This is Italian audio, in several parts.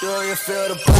Do you feel the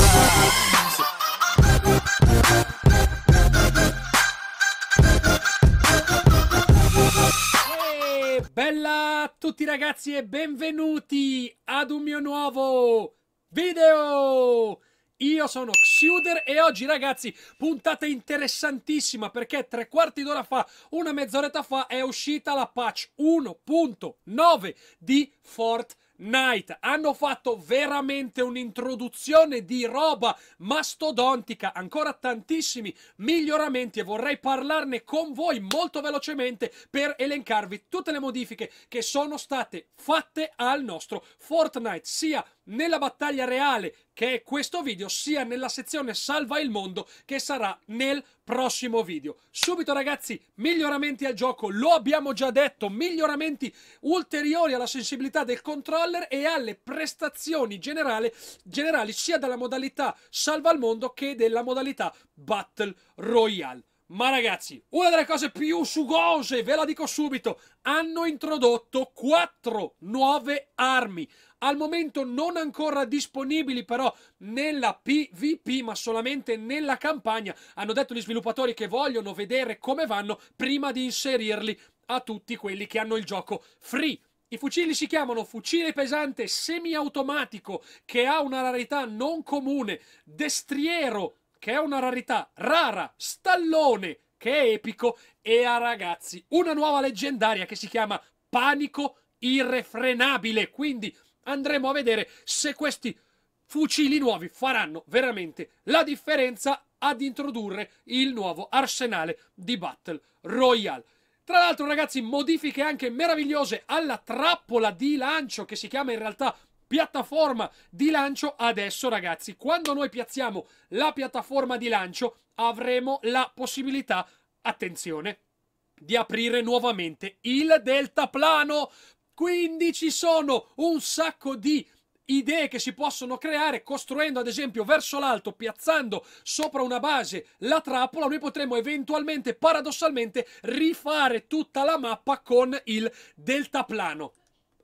hey, eh, Bella a tutti ragazzi e benvenuti ad un mio nuovo video! Io sono Xuder e oggi ragazzi puntata interessantissima perché tre quarti d'ora fa, una mezz'oretta fa è uscita la patch 1.9 di Fortnite Knight hanno fatto veramente un'introduzione di roba mastodontica, ancora tantissimi miglioramenti e vorrei parlarne con voi molto velocemente per elencarvi tutte le modifiche che sono state fatte al nostro Fortnite, sia nella battaglia reale che è questo video, sia nella sezione salva il mondo che sarà nel prossimo video. Subito ragazzi, miglioramenti al gioco, lo abbiamo già detto, miglioramenti ulteriori alla sensibilità del controller e alle prestazioni generale, generali sia della modalità salva al mondo che della modalità Battle Royale. Ma ragazzi, una delle cose più sugose, ve la dico subito, hanno introdotto quattro nuove armi, al momento non ancora disponibili però nella PvP, ma solamente nella campagna. Hanno detto gli sviluppatori che vogliono vedere come vanno prima di inserirli a tutti quelli che hanno il gioco free. I fucili si chiamano fucile pesante semiautomatico che ha una rarità non comune, destriero che è una rarità rara, Stallone, che è epico, e ha ragazzi una nuova leggendaria che si chiama Panico Irrefrenabile. Quindi andremo a vedere se questi fucili nuovi faranno veramente la differenza ad introdurre il nuovo arsenale di Battle Royale. Tra l'altro, ragazzi, modifiche anche meravigliose alla trappola di lancio che si chiama in realtà piattaforma di lancio adesso ragazzi quando noi piazziamo la piattaforma di lancio avremo la possibilità attenzione di aprire nuovamente il deltaplano quindi ci sono un sacco di idee che si possono creare costruendo ad esempio verso l'alto, piazzando sopra una base la trappola, noi potremo eventualmente paradossalmente rifare tutta la mappa con il deltaplano.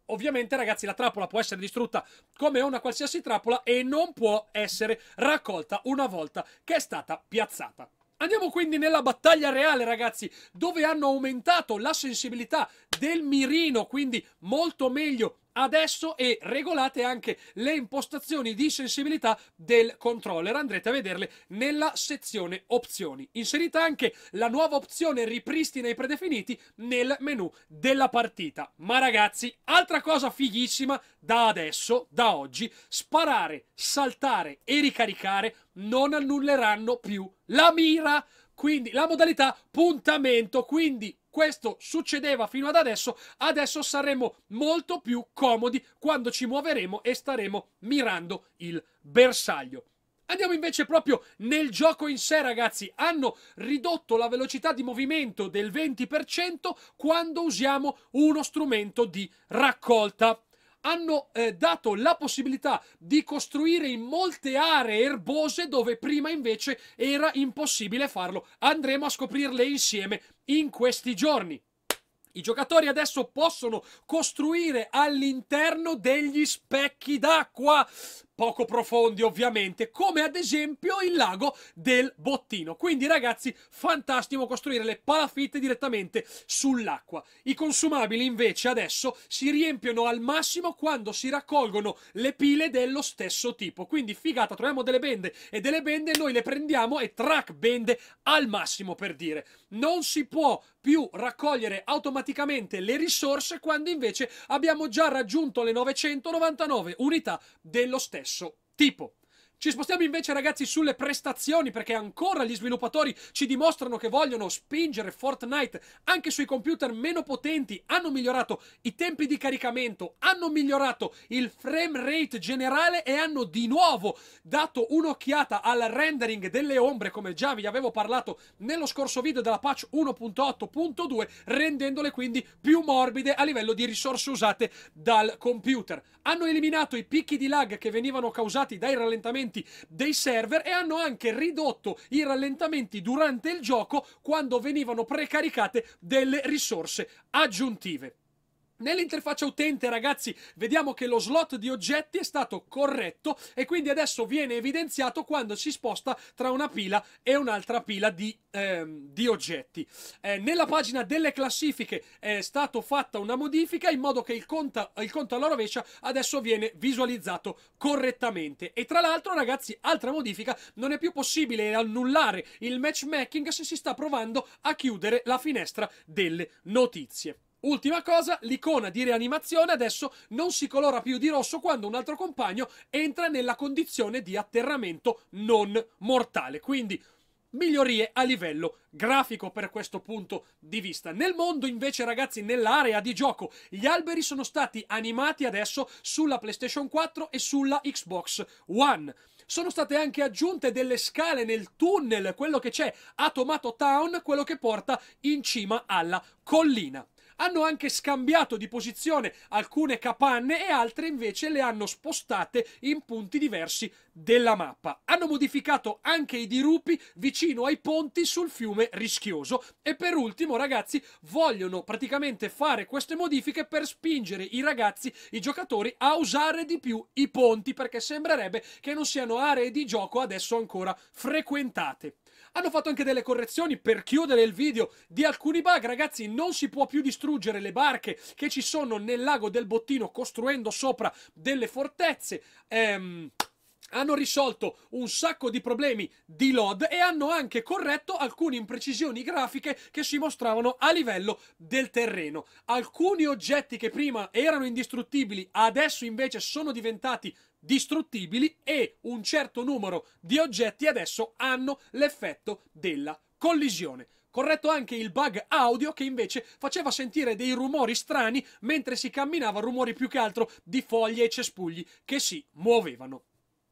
Ovviamente, ragazzi, la trappola può essere distrutta come una qualsiasi trappola e non può essere raccolta una volta che è stata piazzata. Andiamo quindi nella battaglia reale, ragazzi, dove hanno aumentato la sensibilità del mirino, quindi molto meglio adesso e regolate anche le impostazioni di sensibilità del controller. Andrete a vederle nella sezione opzioni. Inserite anche la nuova opzione ripristina i predefiniti nel menu della partita. Ma ragazzi, altra cosa fighissima da adesso, da oggi, sparare, saltare e ricaricare non annulleranno più la mira quindi la modalità puntamento, quindi questo succedeva fino ad adesso, adesso saremo molto più comodi quando ci muoveremo e staremo mirando il bersaglio. Andiamo invece proprio nel gioco in sé, ragazzi. Hanno ridotto la velocità di movimento del 20% quando usiamo uno strumento di raccolta hanno eh, dato la possibilità di costruire in molte aree erbose dove prima invece era impossibile farlo. Andremo a scoprirle insieme in questi giorni. I giocatori adesso possono costruire all'interno degli specchi d'acqua poco profondi ovviamente, come ad esempio il lago del Bottino. Quindi ragazzi, fantastico costruire le palafitte direttamente sull'acqua. I consumabili invece adesso si riempiono al massimo quando si raccolgono le pile dello stesso tipo. Quindi figata, troviamo delle bende e delle bende noi le prendiamo e track bende al massimo per dire. Non si può più raccogliere automaticamente le risorse quando invece abbiamo già raggiunto le 999 unità dello stesso stesso tipo. Ci spostiamo invece ragazzi sulle prestazioni perché ancora gli sviluppatori ci dimostrano che vogliono spingere Fortnite anche sui computer meno potenti, hanno migliorato i tempi di caricamento, hanno migliorato il frame rate generale e hanno di nuovo dato un'occhiata al rendering delle ombre come già vi avevo parlato nello scorso video della patch 1.8.2 rendendole quindi più morbide a livello di risorse usate dal computer. Hanno eliminato i picchi di lag che venivano causati dai rallentamenti rallentamenti dei server e hanno anche ridotto i rallentamenti durante il gioco quando venivano precaricate delle risorse aggiuntive. Nell'interfaccia utente, ragazzi, vediamo che lo slot di oggetti è stato corretto e quindi adesso viene evidenziato quando si sposta tra una pila e un'altra pila di, ehm, di oggetti. Eh, nella pagina delle classifiche è stata fatta una modifica in modo che il, conta, il conto alla rovescia adesso viene visualizzato correttamente. E tra l'altro, ragazzi, altra modifica, non è più possibile annullare il matchmaking se si sta provando a chiudere la finestra delle notizie. Ultima cosa, l'icona di rianimazione adesso non si colora più di rosso quando un altro compagno entra nella condizione di atterramento non mortale. Quindi migliorie a livello grafico per questo punto di vista. Nel mondo invece ragazzi nell'area di gioco gli alberi sono stati animati adesso sulla PlayStation 4 e sulla Xbox One. Sono state anche aggiunte delle scale nel tunnel, quello che c'è a Tomato Town, quello che porta in cima alla collina hanno anche scambiato di posizione alcune capanne e altre invece le hanno spostate in punti diversi della mappa. Hanno modificato anche i dirupi vicino ai ponti sul fiume rischioso e per ultimo ragazzi vogliono praticamente fare queste modifiche per spingere i ragazzi, i giocatori a usare di più i ponti perché sembrerebbe che non siano aree di gioco adesso ancora frequentate. Hanno fatto anche delle correzioni per chiudere il video di alcuni bug. Ragazzi, non si può più distruggere le barche che ci sono nel lago del bottino costruendo sopra delle fortezze. Ehm hanno risolto un sacco di problemi di LOD e hanno anche corretto alcune imprecisioni grafiche che si mostravano a livello del terreno. Alcuni oggetti che prima erano indistruttibili adesso invece sono diventati distruttibili e un certo numero di oggetti adesso hanno l'effetto della collisione. Corretto anche il bug audio che invece faceva sentire dei rumori strani mentre si camminava, rumori più che altro di foglie e cespugli che si muovevano.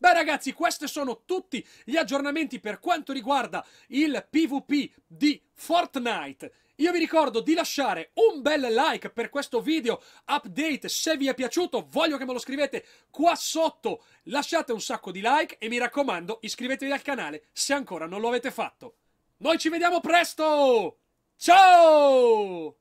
Beh ragazzi, questi sono tutti gli aggiornamenti per quanto riguarda il PvP di Fortnite. Io vi ricordo di lasciare un bel like per questo video update se vi è piaciuto, voglio che me lo scrivete qua sotto, lasciate un sacco di like e mi raccomando iscrivetevi al canale se ancora non lo avete fatto. Noi ci vediamo presto! Ciao!